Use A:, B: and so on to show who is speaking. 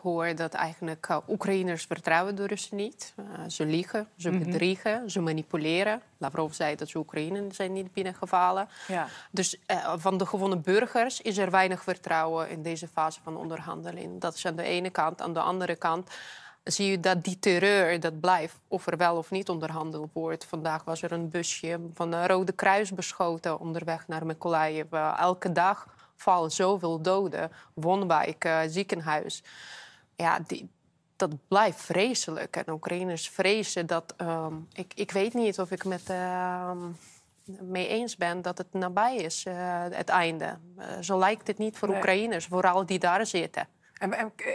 A: hoor dat eigenlijk eh, Oekraïners vertrouwen de Russen niet. Eh, ze liegen, ze mhm. bedriegen, ze manipuleren. Lavrov zei dat ze Oekraïnen zijn niet binnengevallen. Ja. Dus eh, van de gewone burgers is er weinig vertrouwen in deze fase van onderhandeling. Dat is aan de ene kant. Aan de andere kant zie je dat die terreur dat blijft, of er wel of niet onderhandeld wordt. Vandaag was er een busje van een Rode Kruis beschoten onderweg naar Mykolaiv. elke dag vallen zoveel doden, woonwijken, ziekenhuis ja, dat blijft vreselijk. En Oekraïners vrezen dat. Ehm, ik, ik weet niet of ik met. Uh, mee eens ben dat het nabij is, eh, het einde. Eh, zo lijkt het niet voor Oekraïners, vooral die daar zitten. En, en...